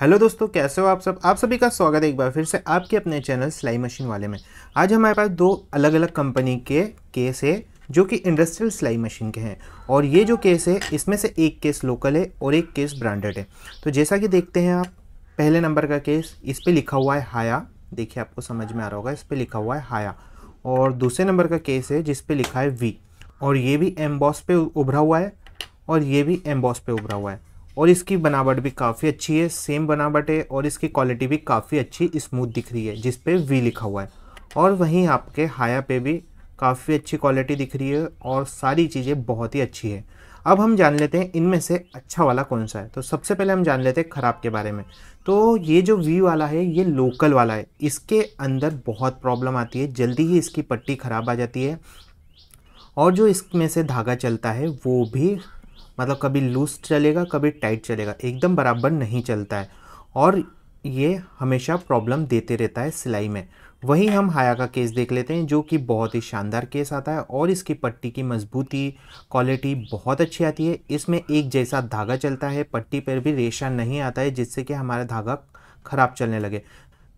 hello दोस्तों कैसे हो आप सब आप सभी का स्वागत है एक बार फिर से आपके अपने चैनल सिलाई मशीन वाले में आज हमारे पास दो अलग अलग कंपनी के केस है जो कि इंडस्ट्रियल सिलाई मशीन के हैं और ये जो केस है इसमें से एक केस लोकल है और एक केस ब्रांडेड है तो जैसा कि देखते हैं आप पहले नंबर का केस इस पर लिखा हुआ है हाया देखिए आपको समझ में आ रहा होगा इस पर लिखा हुआ है हाया और दूसरे नंबर का केस है जिस पर लिखा है वी और ये भी एम्बॉस पे उभरा हुआ है और ये भी एम्बॉस पे उभरा हुआ है और इसकी बनावट भी काफ़ी अच्छी है सेम बनावट है और इसकी क्वालिटी भी काफ़ी अच्छी स्मूथ दिख रही है जिस पे वी लिखा हुआ है और वहीं आपके हाया पे भी काफ़ी अच्छी क्वालिटी दिख रही है और सारी चीज़ें बहुत ही अच्छी है अब हम जान लेते हैं इनमें से अच्छा वाला कौन सा है तो सबसे पहले हम जान लेते हैं ख़राब के बारे में तो ये जो वी वाला है ये लोकल वाला है इसके अंदर बहुत प्रॉब्लम आती है जल्दी ही इसकी पट्टी ख़राब आ जाती है और जो इसमें से धागा चलता है वो भी मतलब कभी लूज चलेगा कभी टाइट चलेगा एकदम बराबर नहीं चलता है और ये हमेशा प्रॉब्लम देते रहता है सिलाई में वहीं हम हाया का केस देख लेते हैं जो कि बहुत ही शानदार केस आता है और इसकी पट्टी की मजबूती क्वालिटी बहुत अच्छी आती है इसमें एक जैसा धागा चलता है पट्टी पर भी रेशा नहीं आता है जिससे कि हमारा धागा ख़राब चलने लगे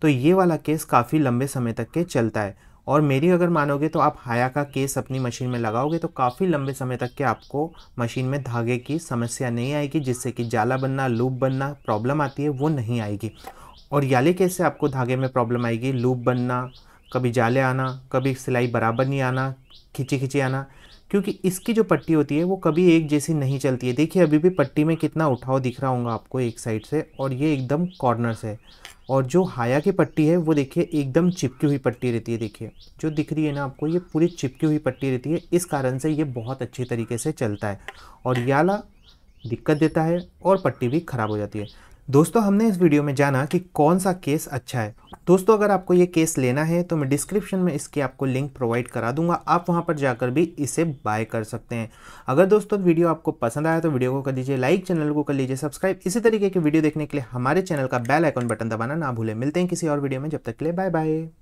तो ये वाला केस काफ़ी लंबे समय तक के चलता है और मेरी अगर मानोगे तो आप हाया का केस अपनी मशीन में लगाओगे तो काफ़ी लंबे समय तक के आपको मशीन में धागे की समस्या नहीं आएगी जिससे कि जाला बनना लूप बनना प्रॉब्लम आती है वो नहीं आएगी और याले कैसे आपको धागे में प्रॉब्लम आएगी लूप बनना कभी जाले आना कभी सिलाई बराबर नहीं आना खिंची खिंची आना क्योंकि इसकी जो पट्टी होती है वो कभी एक जैसी नहीं चलती है देखिए अभी भी पट्टी में कितना उठाव दिख रहा होगा आपको एक साइड से और ये एकदम कॉर्नर से और जो हाया की पट्टी है वो देखिए एकदम चिपकी हुई पट्टी रहती है देखिए जो दिख रही है ना आपको ये पूरी चिपकी हुई पट्टी रहती है इस कारण से ये बहुत अच्छी तरीके से चलता है और याला दिक्कत देता है और पट्टी भी ख़राब हो जाती है दोस्तों हमने इस वीडियो में जाना कि कौन सा केस अच्छा है दोस्तों अगर आपको ये केस लेना है तो मैं डिस्क्रिप्शन में इसकी आपको लिंक प्रोवाइड करा दूंगा आप वहाँ पर जाकर भी इसे बाय कर सकते हैं अगर दोस्तों वीडियो आपको पसंद आया तो वीडियो को कर दीजिए लाइक चैनल को कर लीजिए सब्सक्राइब इसी तरीके की वीडियो देखने के लिए हमारे चैनल का बेल आइकॉन बटन दबाना ना भूलें मिलते हैं किसी और वीडियो में जब तक के लिए बाय बाय